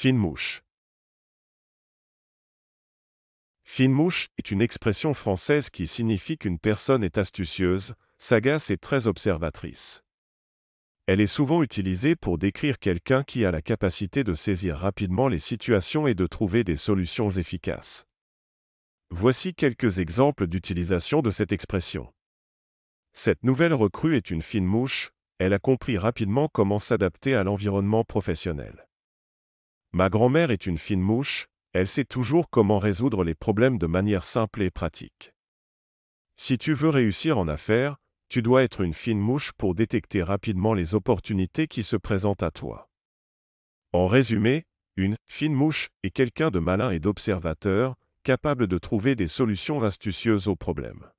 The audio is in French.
Fine mouche. Fine mouche est une expression française qui signifie qu'une personne est astucieuse, sagace et très observatrice. Elle est souvent utilisée pour décrire quelqu'un qui a la capacité de saisir rapidement les situations et de trouver des solutions efficaces. Voici quelques exemples d'utilisation de cette expression. Cette nouvelle recrue est une fine mouche, elle a compris rapidement comment s'adapter à l'environnement professionnel. Ma grand-mère est une fine mouche, elle sait toujours comment résoudre les problèmes de manière simple et pratique. Si tu veux réussir en affaires, tu dois être une fine mouche pour détecter rapidement les opportunités qui se présentent à toi. En résumé, une fine mouche est quelqu'un de malin et d'observateur, capable de trouver des solutions astucieuses aux problèmes.